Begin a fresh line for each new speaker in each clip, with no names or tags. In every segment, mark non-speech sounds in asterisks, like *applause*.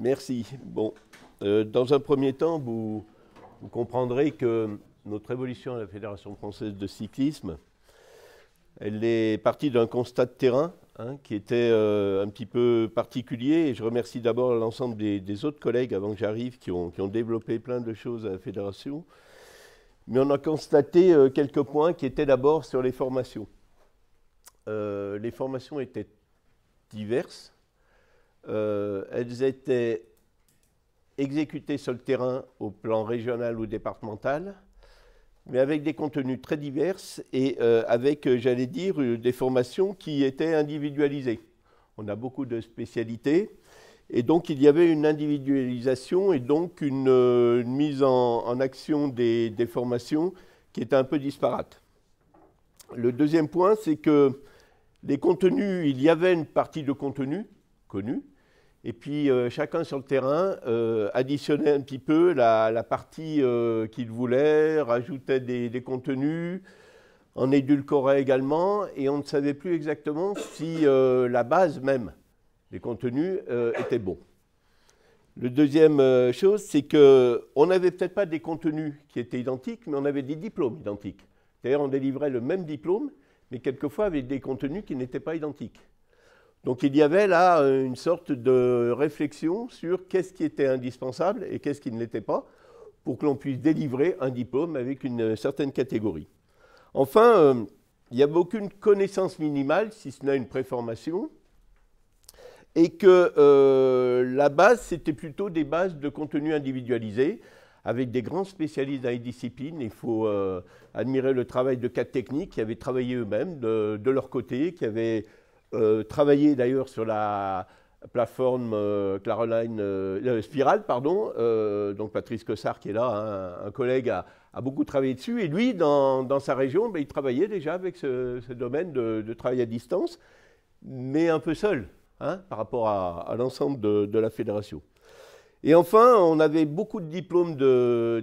Merci. Bon, euh, dans un premier temps, vous, comprendrez que notre évolution à la Fédération française de cyclisme, elle est partie d'un constat de terrain hein, qui était euh, un petit peu particulier. Et je remercie d'abord l'ensemble des, autres collègues avant que j'arrive qui ont, développé plein de choses à la Fédération. Mais on a constaté euh, quelques points qui étaient d'abord sur les formations. les formations étaient diverses euh, elles étaient exécutées sur le terrain au plan régional ou départemental, mais avec des contenus très divers et euh, avec, euh, j'allais dire, des formations qui étaient individualisées. On a beaucoup de spécialités. Et donc, il y avait une individualisation et donc une, mise en, action des, formations qui était un peu disparate. Le deuxième point, c'est que les contenus, il y avait une partie de contenu connu, et puis euh, chacun sur le terrain euh, additionnait un petit peu la, partie euh, qu'il voulait, rajoutait des, contenus, en édulcorait également, et on ne savait plus exactement si la base même des contenus était bon. La deuxième chose, c'est qu'on n'avait peut-être pas des contenus qui étaient identiques, mais on avait des diplômes identiques. D'ailleurs, on délivrait le même diplôme, mais quelquefois avec des contenus qui n'étaient pas identiques. Donc il y avait là euh, une sorte de réflexion sur qu'est-ce qui était indispensable et qu'est-ce qui ne l'était pas pour que l'on puisse délivrer un diplôme avec une euh, certaine catégorie. Enfin, euh, il n'y avait aucune connaissance minimale, si ce n'est une préformation, et que la base, c'était plutôt des bases de contenu individualisé, avec des grands spécialistes dans les disciplines. Il faut admirer le travail de quatre techniques qui avaient travaillé eux-mêmes de, de leur côté, qui avaient euh, travaillé d'ailleurs sur la plateforme Spiral, euh, euh, Spirale, pardon, donc Patrice Cossard qui est là, hein, un collègue a, beaucoup travaillé dessus, et lui, dans, sa région, ben, il travaillait déjà avec ce, domaine de, travail à distance, mais un peu seul hein, par rapport à, l'ensemble de, la fédération. Et enfin, on avait beaucoup de diplômes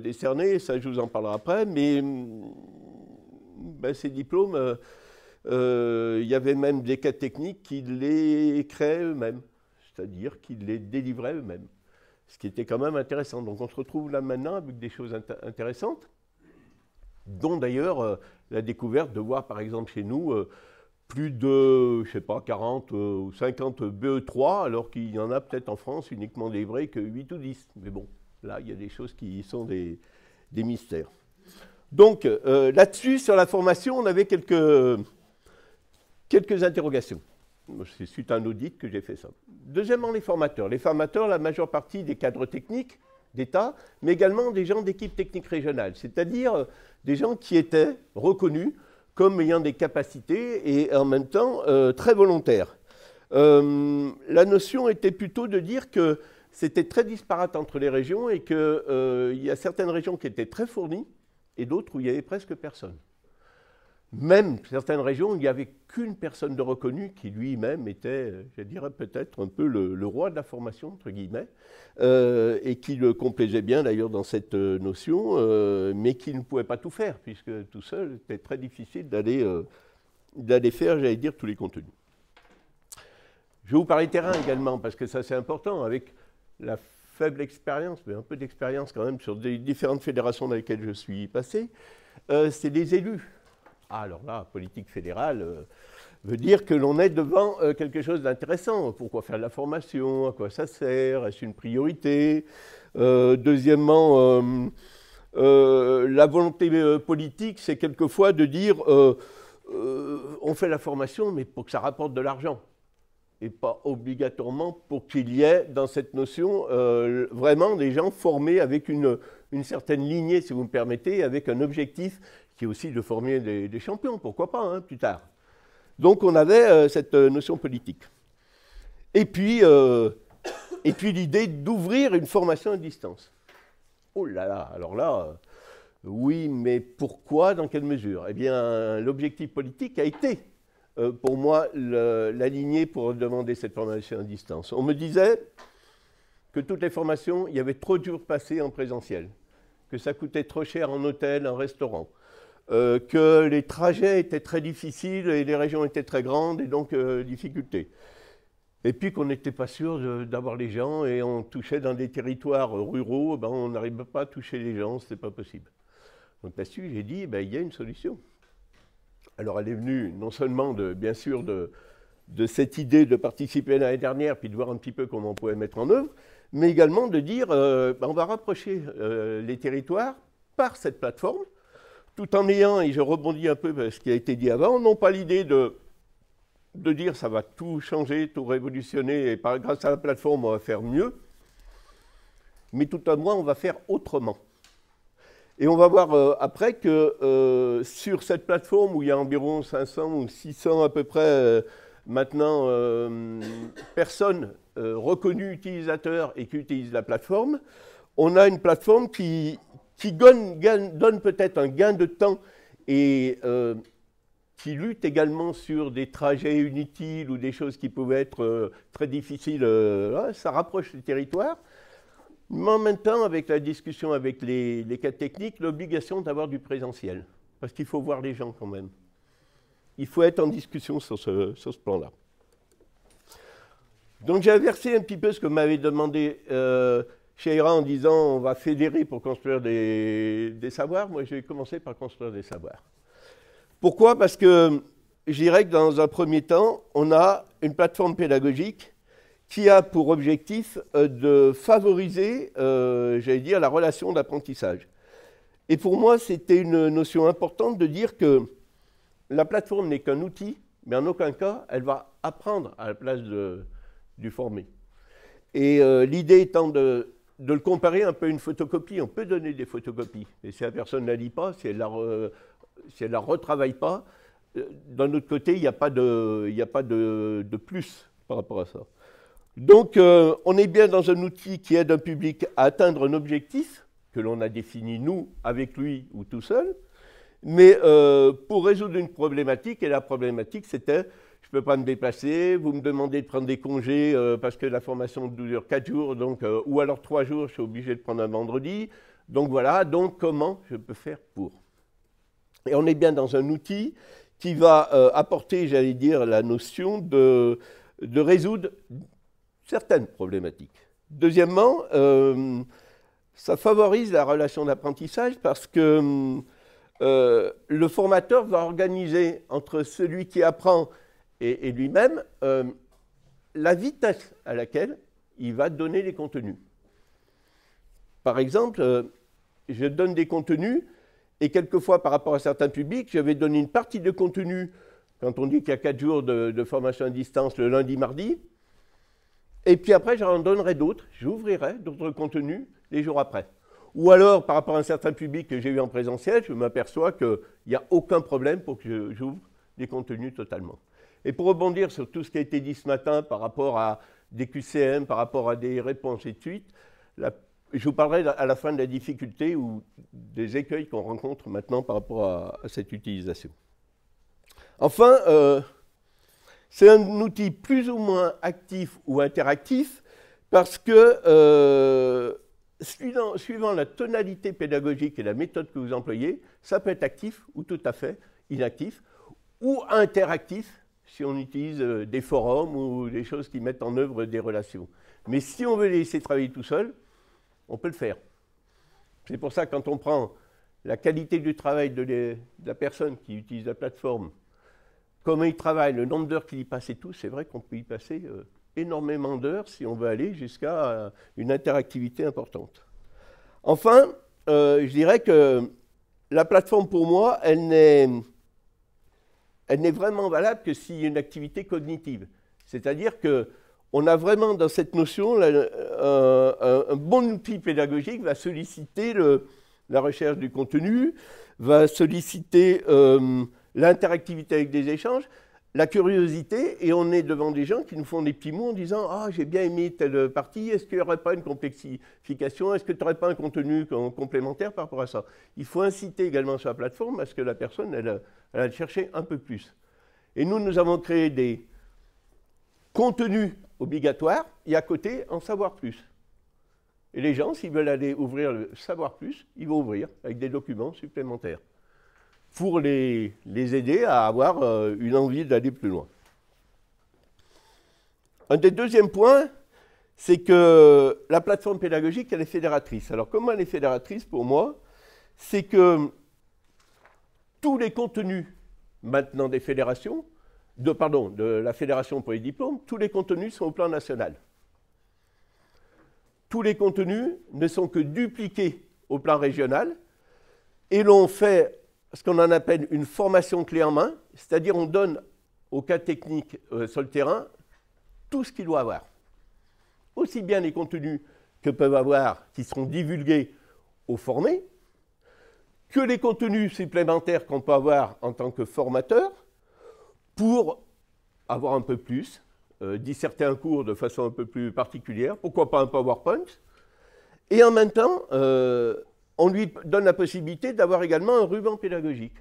décernés, ça je vous en parlerai après, mais ben, ces diplômes, euh, il y avait même des cas techniques qui les créaient eux-mêmes, c'est-à-dire qui les délivraient eux-mêmes, ce qui était quand même intéressant. Donc on se retrouve là maintenant avec des choses intéressantes, dont d'ailleurs euh, la découverte de voir par exemple chez nous euh, plus de, je sais pas, 40 ou 50 BE3, alors qu'il y en a peut-être en France uniquement délivrés que 8 ou 10. Mais bon, là, il y a des choses qui sont des, des mystères. Donc, là-dessus, sur la formation, on avait quelques, Quelques interrogations. C'est suite à un audit que j'ai fait ça. Deuxièmement, les formateurs. Les formateurs, la majeure partie des cadres techniques d'État, mais également des gens d'équipe technique régionale, c'est-à-dire euh, des gens qui étaient reconnus comme ayant des capacités et en même temps euh, très volontaires. Euh, la notion était plutôt de dire que c'était très disparate entre les régions et qu'il y a certaines régions qui étaient très fournies et d'autres où il n'y avait presque personne. Même certaines régions, il n'y avait qu'une personne de reconnue qui lui-même était, je dirais peut-être un peu le, roi de la formation, entre guillemets, euh, et qui le complaisait bien d'ailleurs dans cette euh, notion, euh, mais qui ne pouvait pas tout faire, puisque tout seul, c'était très difficile d'aller faire, j'allais dire, tous les contenus. Je vais vous parler terrain également, parce que ça c'est important, avec la faible expérience, mais un peu d'expérience quand même sur les différentes fédérations dans lesquelles je suis passé, c'est les élus. Ah, alors là, politique fédérale euh, veut dire que l'on est devant euh, quelque chose d'intéressant. Pourquoi faire de la formation À quoi ça sert Est-ce une priorité euh, Deuxièmement, la volonté politique, c'est quelquefois de dire on fait la formation, mais pour que ça rapporte de l'argent. Et pas obligatoirement pour qu'il y ait dans cette notion vraiment des gens formés avec une, une certaine lignée, si vous me permettez, avec un objectif aussi de former des, champions, pourquoi pas, hein, plus tard. Donc on avait euh, cette euh, notion politique. Et puis, euh, et puis l'idée d'ouvrir une formation à distance. Oh là là, alors là, oui, mais pourquoi, dans quelle mesure Eh bien, l'objectif politique a été, pour moi, l'aligner pour demander cette formation à distance. On me disait que toutes les formations, il y avait trop de jours passés en présentiel, que ça coûtait trop cher en hôtel, en restaurant, euh, que les trajets étaient très difficiles et les régions étaient très grandes et donc difficulté. Euh, difficultés. Et puis qu'on n'était pas sûr d'avoir les gens et on touchait dans des territoires ruraux, eh ben, on n'arrivait pas à toucher les gens, ce n'était pas possible. Donc là-dessus, j'ai dit, eh ben, il y a une solution. Alors elle est venue non seulement, de, bien sûr, de, cette idée de participer l'année dernière, puis de voir un petit peu comment on pouvait mettre en œuvre, mais également de dire, euh, ben, on va rapprocher les territoires par cette plateforme, tout en ayant, et je rebondis un peu parce ce qui a été dit avant, non pas l'idée de, de dire ça va tout changer, tout révolutionner, et grâce à la plateforme, on va faire mieux, mais tout à moins, on va faire autrement. Et on va voir euh, après que euh, sur cette plateforme où il y a environ 500 ou 600 à peu près euh, maintenant personnes reconnues utilisateurs et qui utilisent la plateforme, on a une plateforme qui, qui donne, peut-être un gain de temps et euh, qui lutte également sur des trajets inutiles ou des choses qui pouvaient être euh, très difficiles. Euh, hein, ça rapproche les territoires. Mais en même temps, avec la discussion avec les, les cas techniques, l'obligation d'avoir du présentiel. Parce qu'il faut voir les gens quand même. Il faut être en discussion sur ce, sur ce plan-là. Donc j'ai inversé un petit peu ce que m'avait demandé chez en disant on va fédérer pour construire des, savoirs, moi j'ai commencé par construire des savoirs. Pourquoi Parce que je dirais que dans un premier temps, on a une plateforme pédagogique qui a pour objectif euh, de favoriser, euh, j'allais dire, la relation d'apprentissage. Et pour moi, c'était une notion importante de dire que la plateforme n'est qu'un outil, mais en aucun cas, elle va apprendre à la place du formé. Et euh, l'idée étant de de le comparer un peu à une photocopie. On peut donner des photocopies, mais si la personne ne la lit pas, si elle ne la retravaille pas, euh, d'un autre côté, il n'y a pas, de, y a pas de, plus par rapport à ça. Donc, euh, on est bien dans un outil qui aide un public à atteindre un objectif que l'on a défini nous, avec lui ou tout seul. Mais euh, pour résoudre une problématique, et la problématique, c'était ne peux pas me déplacer, vous me demandez de prendre des congés euh, parce que la formation dure 4 jours, donc, euh, ou alors 3 jours, je suis obligé de prendre un vendredi. Donc voilà, donc comment je peux faire pour Et on est bien dans un outil qui va euh, apporter, j'allais dire, la notion de, de résoudre certaines problématiques. Deuxièmement, ça favorise la relation d'apprentissage parce que le formateur va organiser entre celui qui apprend et, lui-même euh, la vitesse à laquelle il va donner les contenus. Par exemple, euh, je donne des contenus et quelquefois par rapport à certains publics, je vais donner une partie de contenu quand on dit qu'il y a quatre jours de, de, formation à distance le lundi, mardi. Et puis après, j'en donnerai d'autres, j'ouvrirai d'autres contenus les jours après. Ou alors, par rapport à un certain public que j'ai eu en présentiel, je m'aperçois qu'il n'y a aucun problème pour que j'ouvre des contenus totalement. Et pour rebondir sur tout ce qui a été dit ce matin par rapport à des QCM, par rapport à des réponses et de suite, je vous parlerai à la fin de la difficulté ou des écueils qu'on rencontre maintenant par rapport à, cette utilisation. Enfin, euh, c'est un outil plus ou moins actif ou interactif parce que euh, suivant, la tonalité pédagogique et la méthode que vous employez, ça peut être actif ou tout à fait inactif ou interactif si on utilise euh, des forums ou des choses qui mettent en œuvre des relations. Mais si on veut les laisser travailler tout seul, on peut le faire. C'est pour ça, que quand on prend la qualité du travail de, la personne qui utilise la plateforme, comment il travaille, le nombre d'heures qu'il y passe et tout, c'est vrai qu'on peut y passer euh, énormément d'heures si on veut aller jusqu'à euh, une interactivité importante. Enfin, je dirais que la plateforme, pour moi, elle n'est elle n'est vraiment valable que s'il y a une activité cognitive. C'est-à-dire que on a vraiment dans cette notion euh, un, bon outil pédagogique va solliciter la recherche du contenu, va solliciter euh, l'interactivité avec des échanges, la curiosité, et on est devant des gens qui nous font des petits mots en disant Ah, j'ai bien aimé telle partie, est-ce qu'il n'y aurait pas une complexification Est-ce que tu n'aurais pas un contenu complémentaire par rapport à ça Il faut inciter également sur la plateforme à ce que la personne, elle, elle aille chercher un peu plus. Et nous, nous avons créé des contenus obligatoires et à côté, en savoir plus. Et les gens, s'ils veulent aller ouvrir le savoir plus, ils vont ouvrir avec des documents supplémentaires pour les, les aider à avoir euh, une envie d'aller plus loin. Un des deuxièmes points, c'est que la plateforme pédagogique, elle est fédératrice. Alors comment elle est fédératrice pour moi C'est que tous les contenus maintenant des fédérations, de, pardon, de la Fédération pour les diplômes, tous les contenus sont au plan national. Tous les contenus ne sont que dupliqués au plan régional et l'on fait ce qu'on en appelle une formation clé en main, c'est-à-dire on donne au cas technique euh, sur le terrain tout ce qu'il doit avoir. Aussi bien les contenus que peuvent avoir, qui seront divulgués aux formés, que les contenus supplémentaires qu'on peut avoir en tant que formateur pour avoir un peu plus, euh, disserter un cours de façon un peu plus particulière, pourquoi pas un PowerPoint, et en même temps euh, on lui donne la possibilité d'avoir également un ruban pédagogique.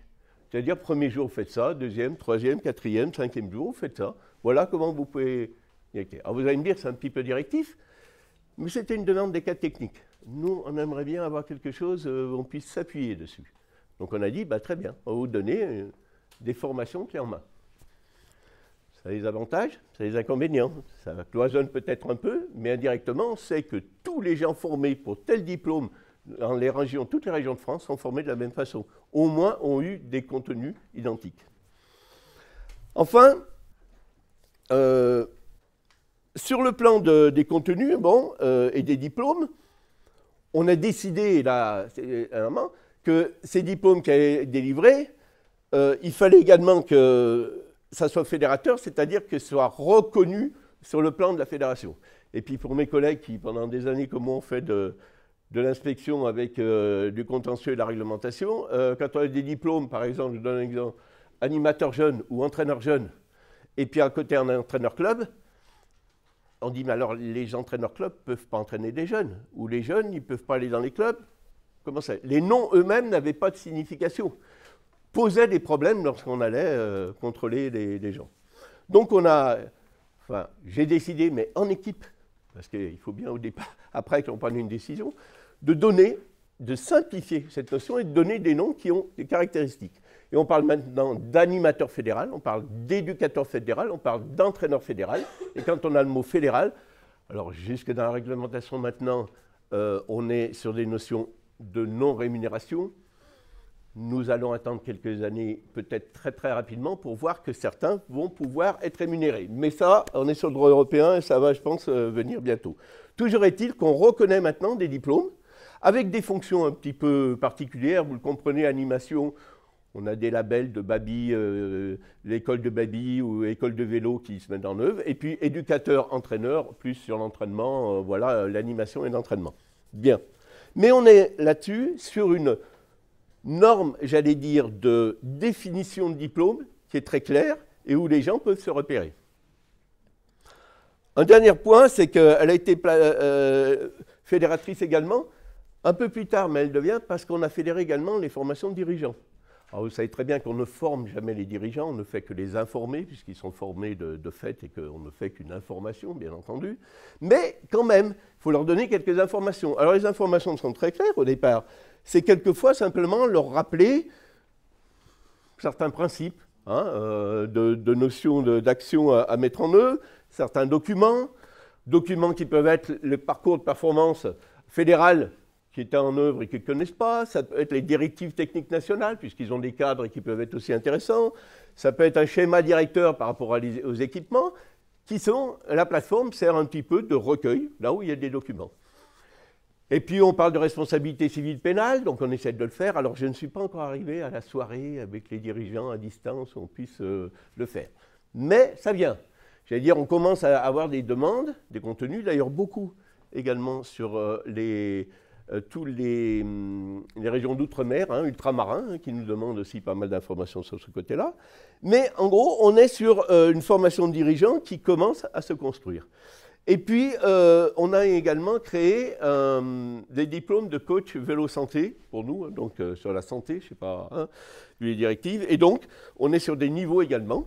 C'est-à-dire, premier jour, vous faites ça, deuxième, troisième, quatrième, cinquième jour, vous faites ça. Voilà comment vous pouvez Alors vous allez me dire, c'est un petit peu directif, mais c'était une demande des cas techniques. Nous, on aimerait bien avoir quelque chose où on puisse s'appuyer dessus. Donc on a dit, bah, très bien, on va vous donner euh, des formations clés en main. Ça a des avantages, ça a des inconvénients. Ça cloisonne peut-être un peu, mais indirectement, on sait que tous les gens formés pour tel diplôme, toutes les régions de France sont formées de la même façon. Au moins, ont eu des contenus identiques. Enfin, euh, sur le plan des contenus bon, euh, et des diplômes, on a décidé là, que ces diplômes qui allaient être délivrés, euh, il fallait également que ça soit fédérateur, c'est-à-dire que ce soit reconnu sur le plan de la fédération. Et puis pour mes collègues qui, pendant des années comme moi, ont fait de, de l'inspection avec euh, du contentieux et de la réglementation. Euh, quand on a des diplômes, par exemple, je donne un exemple, animateur jeune ou entraîneur jeune, et puis à côté on a un entraîneur club, on dit, mais alors les entraîneurs clubs ne peuvent pas entraîner des jeunes, ou les jeunes, ils ne peuvent pas aller dans les clubs. Comment ça Les noms eux-mêmes n'avaient pas de signification, posaient des problèmes lorsqu'on allait euh, contrôler les, gens. Donc on a, enfin, j'ai décidé, mais en équipe, parce qu'il faut bien au départ, *laughs* après qu'on prenne une décision, de donner, de simplifier cette notion et de donner des noms qui ont des caractéristiques. Et on parle maintenant d'animateur fédéral, on parle d'éducateur fédéral, on parle d'entraîneur fédéral. Et quand on a le mot fédéral, alors jusque dans la réglementation maintenant, euh, on est sur des notions de non-rémunération. Nous allons attendre quelques années, peut-être très très rapidement, pour voir que certains vont pouvoir être rémunérés. Mais ça, on est sur le droit européen et ça va, je pense, euh, venir bientôt. Toujours est-il qu'on reconnaît maintenant des diplômes avec des fonctions un petit peu particulières. Vous le comprenez, animation, on a des labels de Babi, euh, l'école de Babi ou école de vélo qui se mettent en œuvre. Et puis éducateur, entraîneur, plus sur l'entraînement, euh, voilà, l'animation et l'entraînement. Bien. Mais on est là-dessus sur une norme, j'allais dire, de définition de diplôme qui est très claire et où les gens peuvent se repérer. Un dernier point, c'est qu'elle a été euh, fédératrice également un peu plus tard, mais elle devient parce qu'on a fédéré également les formations de dirigeants. Alors vous savez très bien qu'on ne forme jamais les dirigeants, on ne fait que les informer, puisqu'ils sont formés de, fait et qu'on ne fait qu'une information, bien entendu. Mais quand même, il faut leur donner quelques informations. Alors les informations sont très claires au départ. C'est quelquefois simplement leur rappeler certains principes, hein, euh, de, notions d'action à, à, mettre en œuvre, certains documents, documents qui peuvent être le parcours de performance fédéral qui étaient en œuvre et qui ne connaissent pas. Ça peut être les directives techniques nationales, puisqu'ils ont des cadres et qui peuvent être aussi intéressants. Ça peut être un schéma directeur par rapport aux équipements, qui sont, la plateforme sert un petit peu de recueil, là où il y a des documents. Et puis on parle de responsabilité civile pénale, donc on essaie de le faire. Alors je ne suis pas encore arrivé à la soirée avec les dirigeants à distance où on puisse euh, le faire. Mais ça vient. J'allais dire, on commence à avoir des demandes, des contenus, d'ailleurs beaucoup également sur euh, les, euh, toutes hum, les, régions d'outre-mer, hein, ultramarins, hein, qui nous demandent aussi pas mal d'informations sur ce côté-là. Mais en gros, on est sur euh, une formation de dirigeants qui commence à se construire. Et puis, euh, on a également créé des diplômes de coach vélo santé pour nous, hein, donc sur la santé, je ne sais pas, hein, les directives. Et donc, on est sur des niveaux également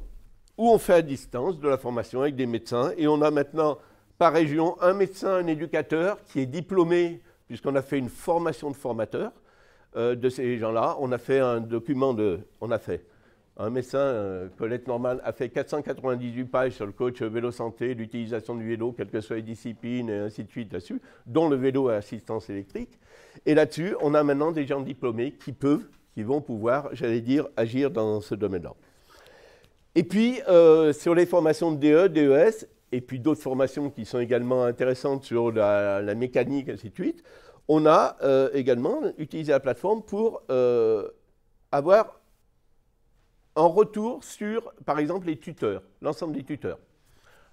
où on fait à distance de la formation avec des médecins. Et on a maintenant, par région, un médecin, un éducateur qui est diplômé puisqu'on a fait une formation de formateurs euh, de ces gens-là. On a fait un document de... On a fait. Un médecin, Colette Normal, a fait 498 pages sur le coach vélo santé, l'utilisation du vélo, quelles que soient les disciplines, et ainsi de suite là-dessus, dont le vélo à assistance électrique. Et là-dessus, on a maintenant des gens diplômés qui peuvent, qui vont pouvoir, j'allais dire, agir dans ce domaine-là. Et puis, euh, sur les formations de DE, DES, et puis d'autres formations qui sont également intéressantes sur la, la mécanique, ainsi de suite, on a euh, également utilisé la plateforme pour euh, avoir un retour sur, par exemple, les tuteurs, l'ensemble des tuteurs.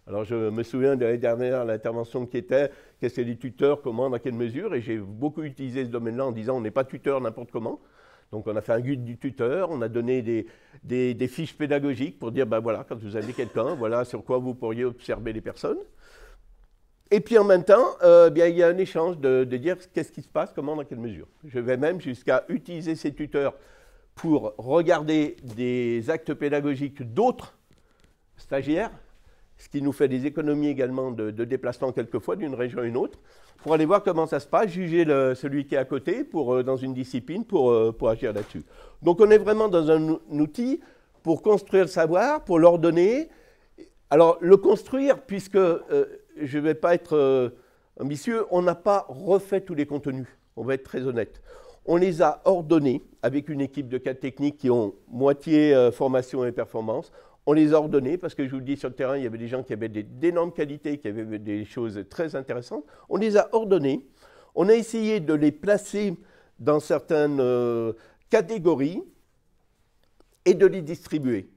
Alors, je me souviens de l'année dernière, l'intervention qui était qu'est-ce que les tuteurs, comment, dans quelle mesure, et j'ai beaucoup utilisé ce domaine-là en disant on n'est pas tuteur n'importe comment. Donc, on a fait un guide du tuteur, on a donné des, des fiches pédagogiques pour dire ben voilà, quand vous avez quelqu'un, voilà sur quoi vous pourriez observer les personnes. Et puis en même temps, euh, bien, il y a un échange de, dire qu'est-ce qui se passe, comment, dans quelle mesure. Je vais même jusqu'à utiliser ces tuteurs pour regarder des actes pédagogiques d'autres stagiaires, ce qui nous fait des économies également de, déplacement quelquefois d'une région à une autre, pour aller voir comment ça se passe, juger le, celui qui est à côté pour, euh, dans une discipline pour, euh, pour agir là-dessus. Donc on est vraiment dans un, outil pour construire le savoir, pour l'ordonner. Alors le construire, puisque je ne vais pas être euh, ambitieux, on n'a pas refait tous les contenus, on va être très honnête. On les a ordonnés avec une équipe de cadres techniques qui ont moitié euh, formation et performance. On les a ordonnés parce que je vous le dis, sur le terrain, il y avait des gens qui avaient d'énormes qualités, qui avaient des choses très intéressantes. On les a ordonnés. On a essayé de les placer dans certaines euh, catégories et de les distribuer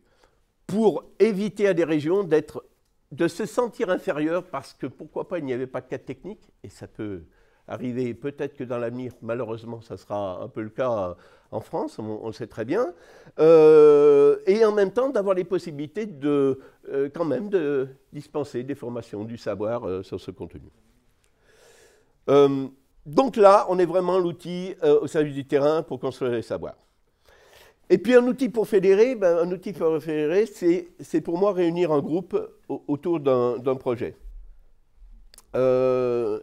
pour éviter à des régions d'être de se sentir inférieur parce que pourquoi pas il n'y avait pas de cas technique et ça peut arriver peut-être que dans l'avenir malheureusement ça sera un peu le cas en France on, le sait très bien euh, et en même temps d'avoir les possibilités de euh, quand même de dispenser des formations du savoir euh, sur ce contenu donc là on est vraiment l'outil au service du terrain pour construire les savoirs et puis un outil pour fédérer, ben, un outil pour fédérer, c'est pour moi réunir un groupe autour d'un projet. Euh,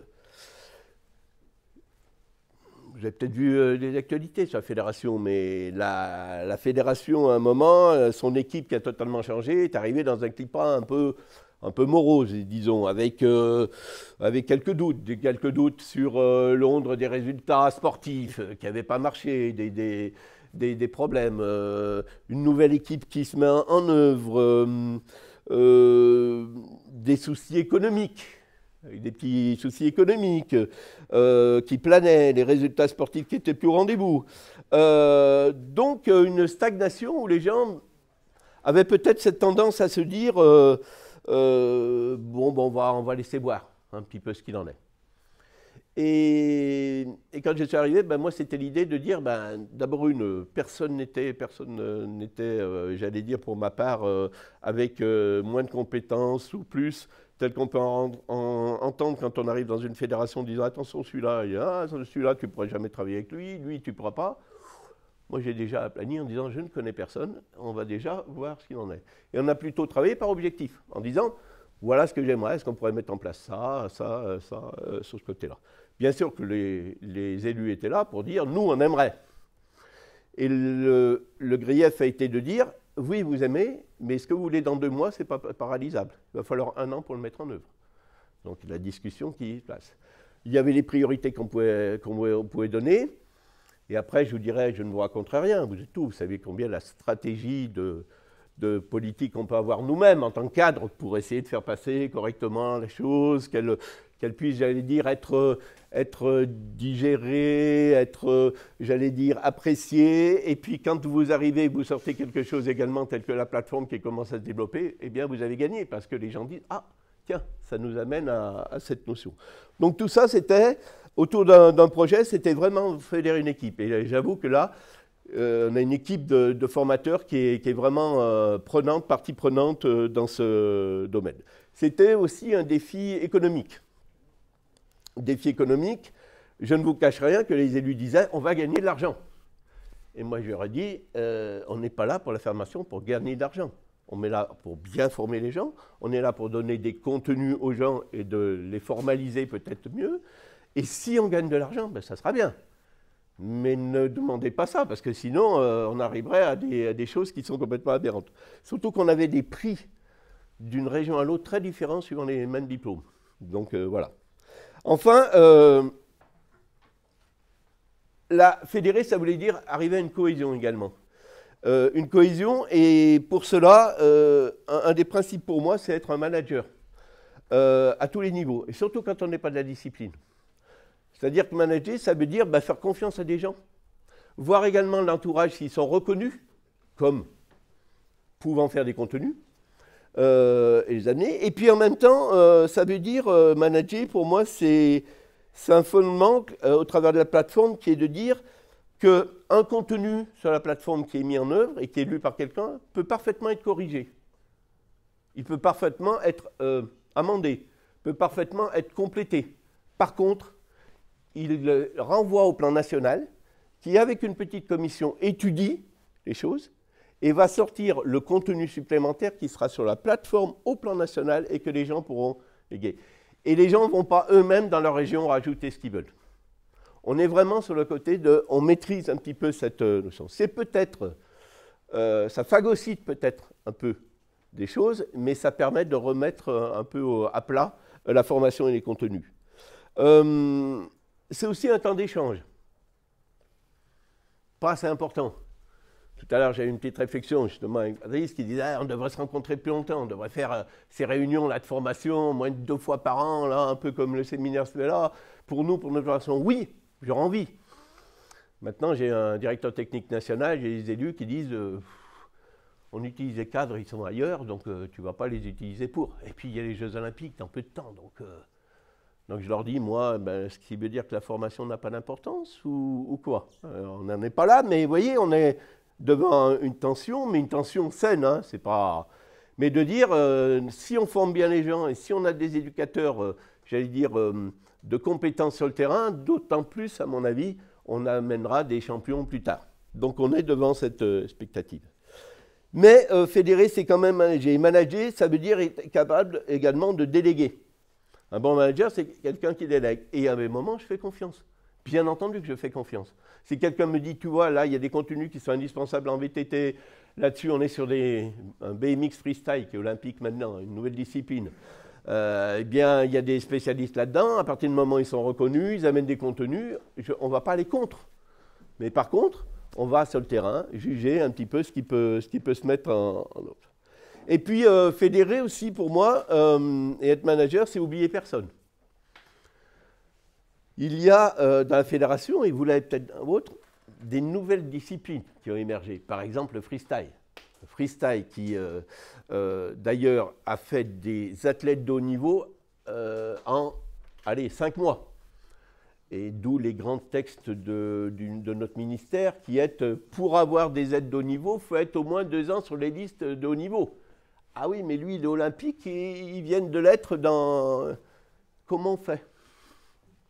vous avez peut-être vu euh, des actualités sur la fédération, mais la, fédération, à un moment, euh, son équipe qui a totalement changé est arrivée dans un climat un peu, un peu morose, disons, avec, avec quelques doutes, quelques doutes sur Londres, des résultats sportifs qui n'avaient pas marché, des, des, problèmes. Euh, une nouvelle équipe qui se met en œuvre, euh, euh, des soucis économiques des petits soucis économiques qui planaient, les résultats sportifs qui étaient plus au rendez-vous. donc une stagnation où les gens avaient peut-être cette tendance à se dire bon, bon on, va, on va laisser voir un petit peu ce qu'il en est. Et, quand je suis arrivé, ben moi, c'était l'idée de dire, ben, d'abord une, personne n'était, personne n'était, euh, j'allais dire pour ma part, euh, avec euh, moins de compétences ou plus, tel qu'on peut entendre quand on arrive dans une fédération, en disant attention celui-là, ah, celui-là tu ne pourras jamais travailler avec lui, lui tu ne pourras pas. Moi, j'ai déjà aplani en disant je ne connais personne, on va déjà voir ce qu'il en est. Et on a plutôt travaillé par objectif, en disant voilà ce que j'aimerais, est-ce qu'on pourrait mettre en place ça, ça, ça, sur ce côté-là. Bien sûr que les, élus étaient là pour dire nous, on aimerait. Et le, grief a été de dire oui, vous aimez, mais ce que vous voulez dans deux mois, ce n'est pas paralysable. Il va falloir un an pour le mettre en œuvre. Donc la discussion qui se place. Il y avait les priorités qu'on pouvait, pouvait donner. Et après, je vous dirais, je ne vous raconterai rien, vous êtes tous, vous savez combien la stratégie de, de politique qu'on peut avoir nous-mêmes en tant que cadre pour essayer de faire passer correctement les choses, quelle, qu'elle puisse, j'allais dire, être, digérée, être, j'allais dire, appréciée. Et puis quand vous arrivez et vous sortez quelque chose également tel que la plateforme qui commence à se développer, eh bien vous avez gagné parce que les gens disent, ah, tiens, ça nous amène à, cette notion. Donc tout ça, c'était autour d'un projet, c'était vraiment fédérer une équipe. Et j'avoue que là, euh, on a une équipe de, formateurs qui est, vraiment euh, prenante, partie prenante euh, dans ce domaine. C'était aussi un défi économique défi économique, je ne vous cache rien que les élus disaient on va gagner de l'argent. Et moi, je leur ai dit euh, on n'est pas là pour la formation pour gagner de l'argent. On est là pour bien former les gens, on est là pour donner des contenus aux gens et de les formaliser peut-être mieux. Et si on gagne de l'argent, ben, ça sera bien. Mais ne demandez pas ça, parce que sinon, euh, on arriverait à des, choses qui sont complètement aberrantes. Surtout qu'on avait des prix d'une région à l'autre très différents suivant les mêmes diplômes. Donc euh, voilà. Enfin, euh, la fédérer, ça voulait dire arriver à une cohésion également. Euh, une cohésion, et pour cela, euh, un, des principes pour moi, c'est être un manager à tous les niveaux, et surtout quand on n'est pas de la discipline. C'est-à-dire que manager, ça veut dire bah, faire confiance à des gens, voir également l'entourage s'ils sont reconnus comme pouvant faire des contenus, euh, et les années. Et puis en même temps, euh, ça veut dire euh, manager, pour moi, c'est un fondement au travers de la plateforme qui est de dire qu'un contenu sur la plateforme qui est mis en œuvre et qui est lu par quelqu'un peut parfaitement être corrigé. Il peut parfaitement être amendé, peut parfaitement être complété. Par contre, il le renvoie au plan national qui, avec une petite commission, étudie les choses et va sortir le contenu supplémentaire qui sera sur la plateforme au plan national et que les gens pourront léguer. Et les gens ne vont pas eux-mêmes dans leur région rajouter ce qu'ils veulent. On est vraiment sur le côté de, on maîtrise un petit peu cette euh, notion. C'est peut-être, euh, ça phagocyte peut-être un peu des choses, mais ça permet de remettre euh, un peu à plat la formation et les contenus. c'est aussi un temps d'échange. Pas assez important. Tout à l'heure, j'avais une petite réflexion justement avec Patrice qui disait ah, on devrait se rencontrer plus longtemps, on devrait faire euh, ces réunions là de formation moins de deux fois par an, là, un peu comme le séminaire celui là. Pour nous, pour notre façon, oui, j'ai envie. Maintenant, j'ai un directeur technique national, j'ai des élus qui disent euh, on utilise les cadres, ils sont ailleurs, donc euh, tu ne vas pas les utiliser pour. Et puis il y a les Jeux Olympiques dans peu de temps, donc. Donc je leur dis, moi, ben, ce qui veut dire que la formation n'a pas d'importance ou, quoi On n'en est pas là, mais vous voyez, on est, devant une tension, mais une tension saine, hein, c'est pas... Mais de dire, euh, si on forme bien les gens et si on a des éducateurs, euh, j'allais dire, euh, de compétences sur le terrain, d'autant plus, à mon avis, on amènera des champions plus tard. Donc on est devant cette expectative. Mais fédérer, c'est quand même manager. Et manager, ça veut dire être capable également de déléguer. Un bon manager, c'est quelqu'un qui délègue. Et à mes moments, je fais confiance. Bien entendu que je fais confiance. Si quelqu'un me dit, tu vois, là, il y a des contenus qui sont indispensables en VTT, là-dessus, on est sur des, un BMX freestyle qui est olympique maintenant, une nouvelle discipline. Euh, eh bien, il y a des spécialistes là-dedans. À partir du moment où ils sont reconnus, ils amènent des contenus. on ne va pas les contre. Mais par contre, on va sur le terrain juger un petit peu ce qui peut, se mettre en, œuvre. Et puis, euh, fédérer aussi, pour moi, euh, et être manager, c'est oublier personne. Il y a euh, dans la fédération, et vous l'avez peut-être dans autre, des nouvelles disciplines qui ont émergé. Par exemple, le freestyle. Le freestyle qui, euh, euh, d'ailleurs, a fait des athlètes de haut niveau en, allez, cinq mois. Et d'où les grands textes de, notre ministère qui est pour avoir des aides de haut niveau, il faut être au moins deux ans sur les listes de haut niveau. Ah oui, mais lui, il est olympique et ils viennent de l'être dans. Comment on fait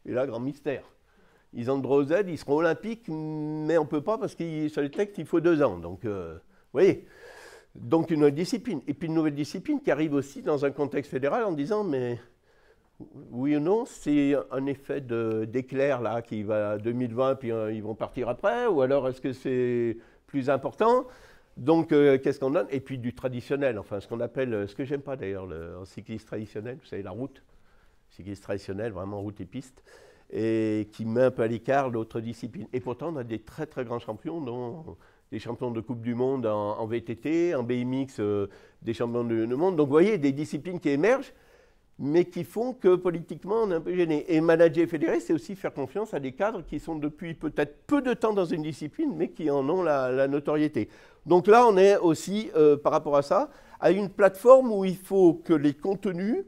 et là, grand mystère. Ils ont de aides, ils seront olympiques, mais on ne peut pas parce que sur les textes, il faut deux ans. Donc, euh, vous voyez, donc une nouvelle discipline. Et puis une nouvelle discipline qui arrive aussi dans un contexte fédéral en disant, mais oui ou non, c'est un effet d'éclair là qui va à 2020, puis euh, ils vont partir après, ou alors est-ce que c'est plus important donc, euh, qu'est-ce qu'on donne Et puis du traditionnel, enfin, ce qu'on appelle, ce que j'aime pas d'ailleurs le cyclisme traditionnel, vous savez, la route est traditionnel, vraiment route et piste, et qui met un peu à l'écart d'autres disciplines. Et pourtant, on a des très très grands champions, dont des champions de Coupe du Monde en, VTT, en BMX, euh, des champions du de monde. Donc vous voyez, des disciplines qui émergent, mais qui font que politiquement, on est un peu gêné. Et manager et fédérer, c'est aussi faire confiance à des cadres qui sont depuis peut-être peu de temps dans une discipline, mais qui en ont la, notoriété. Donc là, on est aussi, euh, par rapport à ça, à une plateforme où il faut que les contenus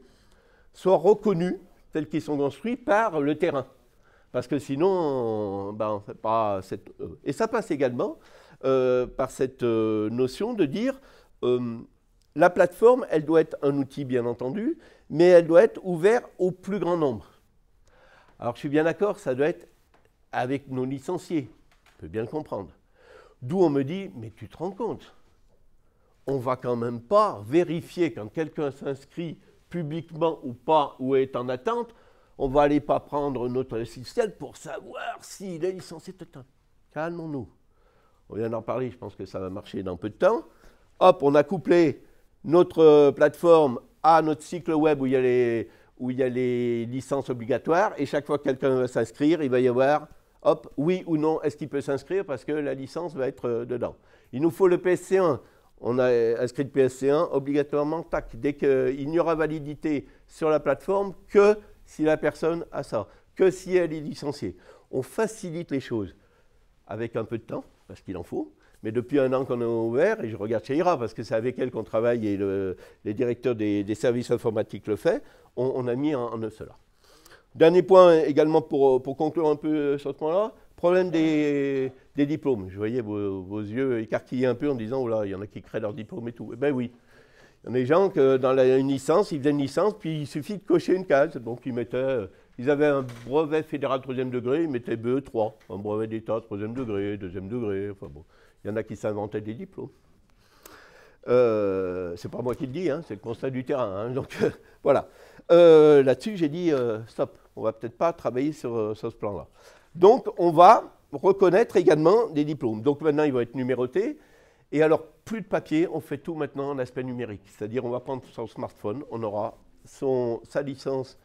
soient reconnus tels qu'ils sont construits par le terrain. Parce que sinon, ben, pas cette... Euh, et ça passe également euh, par cette euh, notion de dire la plateforme, elle doit être un outil, bien entendu, mais elle doit être ouverte au plus grand nombre. Alors, je suis bien d'accord, ça doit être avec nos licenciés. On peut bien le comprendre. D'où on me dit, mais tu te rends compte, on va quand même pas vérifier quand quelqu'un s'inscrit publiquement ou pas, ou est en attente, on ne va aller pas prendre notre logiciel pour savoir s'il est licencié Calmons-nous. On vient d'en parler, je pense que ça va marcher dans peu de temps. Hop, on a couplé notre euh, plateforme à notre cycle web où il y a les, où il y a les licences obligatoires, et chaque fois que quelqu'un va s'inscrire, il va y avoir, hop, oui ou non, est-ce qu'il peut s'inscrire parce que la licence va être euh, dedans. Il nous faut le PSC1 on a inscrit le PSC1 obligatoirement, tac, dès qu'il n'y aura validité sur la plateforme que si la personne a ça, que si elle est licenciée. On facilite les choses avec un peu de temps, parce qu'il en faut, mais depuis un an qu'on a ouvert, et je regarde chez IRA, parce que c'est avec elle qu'on travaille et les directeurs des, services informatiques le fait, on, a mis en, cela. Dernier point également pour, pour conclure un peu sur ce point-là, Problème des, diplômes. Je voyais vos, yeux écarquillés un peu en disant, Oula, il y en a qui créent leurs diplômes et tout. Eh bien oui. Il y en a des gens que dans la, une licence, ils faisaient une licence, puis il suffit de cocher une case. Donc ils mettaient, euh, ils avaient un brevet fédéral troisième degré, ils mettaient BE3, un brevet d'État troisième degré, deuxième degré. Enfin bon, il y en a qui s'inventaient des diplômes. Ce euh, c'est pas moi qui le dis, hein, c'est le constat du terrain. Hein. donc euh, voilà. Là-dessus, j'ai dit stop, on va peut-être pas travailler sur ce plan-là. Donc, on va reconnaître également des diplômes. Donc, maintenant, ils vont être numérotés. Et alors, plus de papier, on fait tout maintenant en aspect numérique. C'est-à-dire, on va prendre son smartphone, on aura sa licence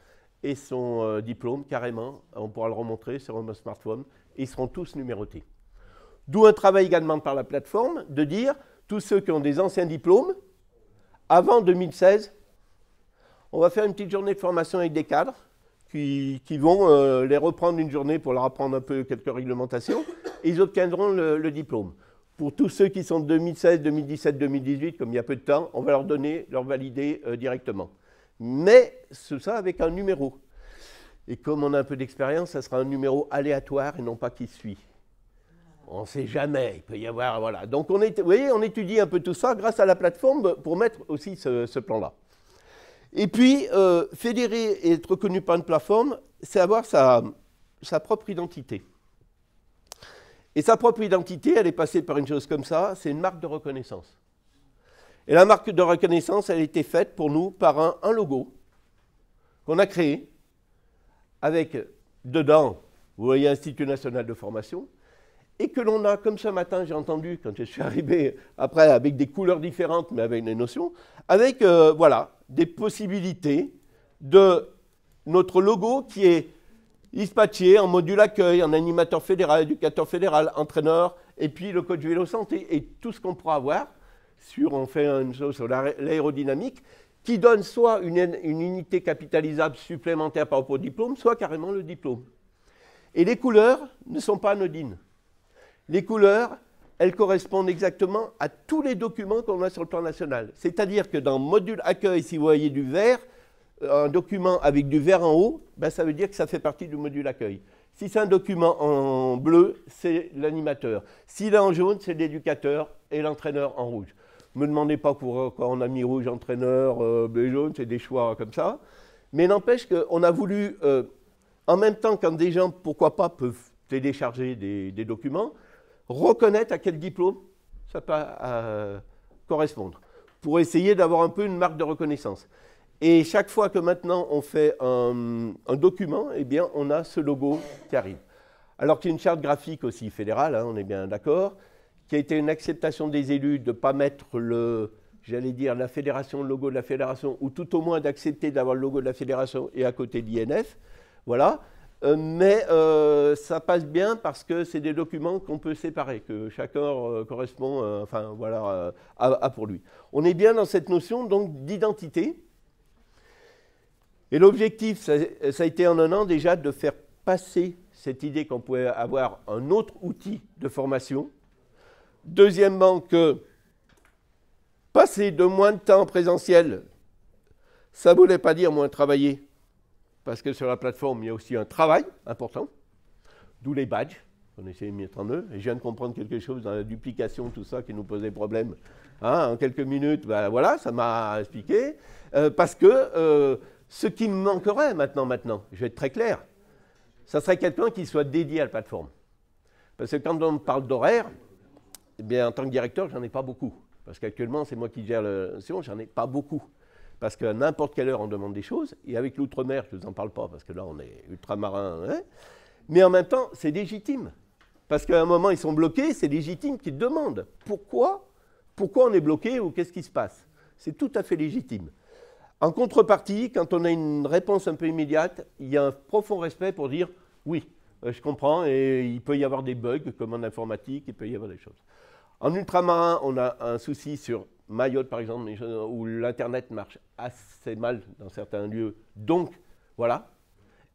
et son euh, diplôme carrément. On pourra le remontrer sur un smartphone. ils seront tous numérotés. D'où un travail également par la plateforme de dire tous ceux qui ont des anciens diplômes avant 2016, on va faire une petite journée de formation avec des cadres qui, vont euh, les reprendre une journée pour leur apprendre un peu quelques réglementations, et ils obtiendront le, diplôme. Pour tous ceux qui sont de 2016, 2017, 2018, comme il y a peu de temps, on va leur donner, leur valider euh, directement. Mais tout ça avec un numéro. Et comme on a un peu d'expérience, ça sera un numéro aléatoire et non pas qui suit. On ne sait jamais, il peut y avoir, voilà. Donc on vous voyez, on étudie un peu tout ça grâce à la plateforme pour mettre aussi ce plan-là. Et puis, euh, fédérer et être reconnu par une plateforme, c'est avoir sa, propre identité. Et sa propre identité, elle est passée par une chose comme ça, c'est une marque de reconnaissance. Et la marque de reconnaissance, elle a été faite pour nous par un, un logo qu'on a créé avec dedans, vous voyez, Institut national de formation, et que l'on a, comme ce matin, j'ai entendu quand je suis *laughs* arrivé après, avec des couleurs différentes, mais avec des notions, avec euh, voilà, des possibilités de notre logo qui est dispatché en module accueil, en animateur fédéral, éducateur fédéral, entraîneur, et puis le coach vélo santé, et tout ce qu'on pourra avoir sur, on fait une chose sur l'aérodynamique, qui donne soit une, unité capitalisable supplémentaire par rapport au diplôme, soit carrément le diplôme. Et les couleurs ne sont pas anodines. Les couleurs, elles correspondent exactement à tous les documents qu'on a sur le plan national. C'est-à-dire que dans module accueil, si vous voyez du vert, euh, un document avec du vert en haut, ben ça veut dire que ça fait partie du module accueil. Si c'est un document en bleu, c'est l'animateur. S'il est en jaune, c'est l'éducateur et l'entraîneur en rouge. Ne me demandez pas pourquoi euh, on a mis rouge entraîneur, euh, bleu jaune, c'est des choix comme ça. Mais n'empêche qu'on a voulu, en même temps, quand des gens, pourquoi pas, peuvent télécharger des documents, reconnaître à quel diplôme ça peut euh, correspondre, pour essayer d'avoir un peu une marque de reconnaissance. Et chaque fois que maintenant on fait un, document, eh bien, on a ce logo qui arrive. Alors qu'il y a une charte graphique aussi fédérale, hein, on est bien d'accord, qui a été une acceptation des élus de ne pas mettre le, j'allais dire, la fédération, le logo de la fédération, ou tout au moins d'accepter d'avoir le logo de la fédération et à côté de l'INF. Voilà. Euh, mais euh, ça passe bien parce que c'est des documents qu'on peut séparer, que chacun euh, correspond, enfin voilà, à, pour lui. On est bien dans cette notion donc d'identité. Et l'objectif, ça, ça, a été en un an déjà de faire passer cette idée qu'on pouvait avoir un autre outil de formation. Deuxièmement, que passer de moins de temps présentiel, ça ne voulait pas dire moins travailler, parce que sur la plateforme, il y a aussi un travail important, d'où les badges On essaie de mettre en eux, Et je viens de comprendre quelque chose dans la duplication, tout ça, qui nous posait problème. Hein, en quelques minutes, ben, voilà, ça m'a expliqué. Euh, parce que euh, ce qui me manquerait maintenant, maintenant, je vais être très clair, ça serait quelqu'un qui soit dédié à la plateforme. Parce que quand on parle d'horaire, eh bien, en tant que directeur, j'en ai pas beaucoup. Parce qu'actuellement, c'est moi qui gère le j'en ai pas beaucoup parce qu'à n'importe quelle heure, on demande des choses. Et avec l'outre-mer, je ne vous en parle pas, parce que là, on est ultramarin. Hein. Mais en même temps, c'est légitime. Parce qu'à un moment, ils sont bloqués, c'est légitime qu'ils demandent pourquoi, pourquoi on est bloqué ou qu'est-ce qui se passe. C'est tout à fait légitime. En contrepartie, quand on a une réponse un peu immédiate, il y a un profond respect pour dire oui, euh, je comprends, et il peut y avoir des bugs comme en informatique, il peut y avoir des choses. En ultramarin, on a un souci sur Mayotte, par exemple, où l'Internet marche assez mal dans certains lieux. Donc, voilà.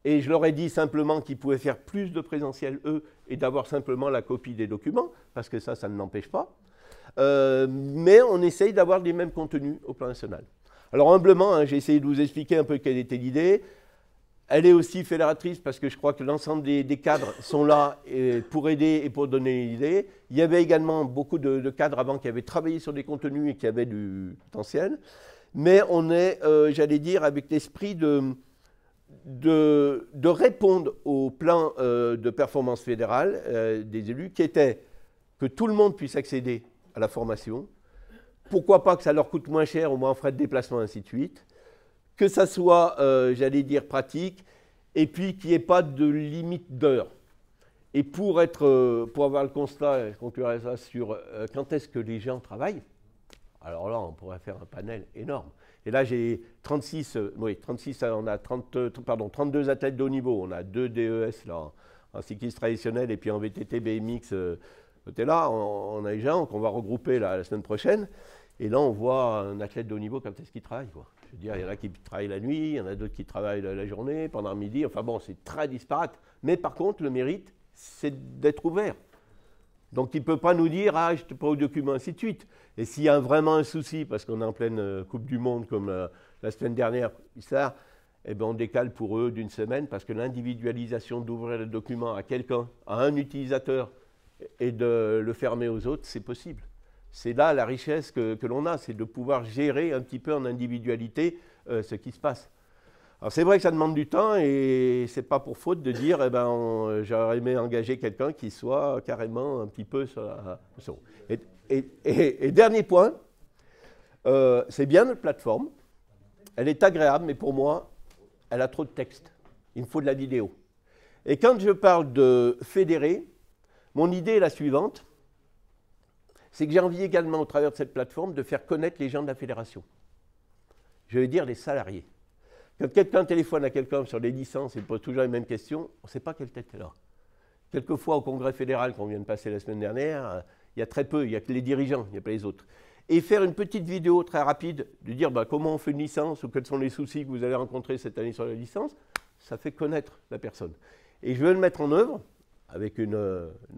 Et je leur ai dit simplement qu'ils pouvaient faire plus de présentiel, eux, et d'avoir simplement la copie des documents, parce que ça, ça ne l'empêche pas. Euh, mais on essaye d'avoir les mêmes contenus au plan national. Alors, humblement, hein, j'ai essayé de vous expliquer un peu quelle était l'idée. Elle est aussi fédératrice parce que je crois que l'ensemble des, cadres sont là euh, pour aider et pour donner une idée. Il y avait également beaucoup de, cadres avant qui avaient travaillé sur des contenus et qui avaient du potentiel. Mais on est, euh, j'allais dire, avec l'esprit de, de, répondre au plan euh, de performance fédérale des élus qui était que tout le monde puisse accéder à la formation. Pourquoi pas que ça leur coûte moins cher, ou moins en frais de déplacement, ainsi de suite que ça soit, euh, j'allais dire, pratique, et puis qu'il n'y ait pas de limite d'heure. Et pour, être, euh, pour avoir le constat, je conclurai ça sur euh, quand est-ce que les gens travaillent, alors là, on pourrait faire un panel énorme. Et là, j'ai 36, 36, on a 30, pardon, 32 athlètes de haut niveau. On a deux DES là, en cycliste traditionnel et puis en VTT, BMX. Euh, là, on, a les gens qu'on va regrouper la semaine prochaine. Et là, on voit un athlète de haut niveau quand est-ce qu'il travaille veux dire, il y en a qui travaillent la nuit, il y en a d'autres qui travaillent la journée, pendant midi. Enfin bon, c'est très disparate. Mais par contre, le mérite, c'est d'être ouvert. Donc il ne peut pas nous dire, ah, je te pas au document, ainsi de suite. Et s'il y a vraiment un souci, parce qu'on est en pleine euh, Coupe du Monde comme euh, la, semaine dernière, ça, eh ben, on décale pour eux d'une semaine, parce que l'individualisation d'ouvrir le document à quelqu'un, à un utilisateur, et de le fermer aux autres, c'est possible c'est là la richesse que, l'on a, c'est de pouvoir gérer un petit peu en individualité euh, ce qui se passe. Alors c'est vrai que ça demande du temps et c'est pas pour faute de dire eh ben j'aurais aimé engager quelqu'un qui soit carrément un petit peu sur, la, Et, dernier point, euh, c'est bien notre plateforme, elle est agréable, mais pour moi, elle a trop de texte. Il me faut de la vidéo. Et quand je parle de fédérer, mon idée est la suivante c'est que j'ai envie également, au travers de cette plateforme, de faire connaître les gens de la fédération. Je veux dire les salariés. Quand quelqu'un téléphone à quelqu'un sur les licences il pose toujours les mêmes questions, on ne sait pas quelle tête elle a. Quelquefois, au congrès fédéral qu'on vient de passer la semaine dernière, euh, il y a très peu, il n'y a que les dirigeants, il n'y a pas les autres. Et faire une petite vidéo très rapide, de dire bah, comment on fait une licence ou quels sont les soucis que vous allez rencontrer cette année sur la licence, ça fait connaître la personne. Et je veux le mettre en œuvre avec euh, un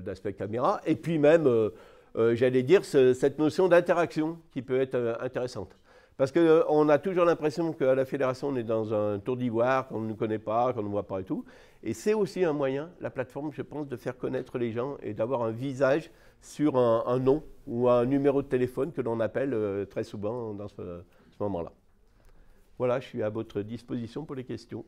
aspect, caméra, et puis même euh, euh, j'allais dire, cette notion d'interaction qui peut être euh, intéressante. Parce qu'on euh, on a toujours l'impression qu'à la fédération, on est dans un tour d'ivoire, qu'on ne nous connaît pas, qu'on ne voit pas et tout. Et c'est aussi un moyen, la plateforme, je pense, de faire connaître les gens et d'avoir un visage sur un, nom ou un numéro de téléphone que l'on appelle très souvent dans ce moment-là. Voilà, je suis à votre disposition pour les questions.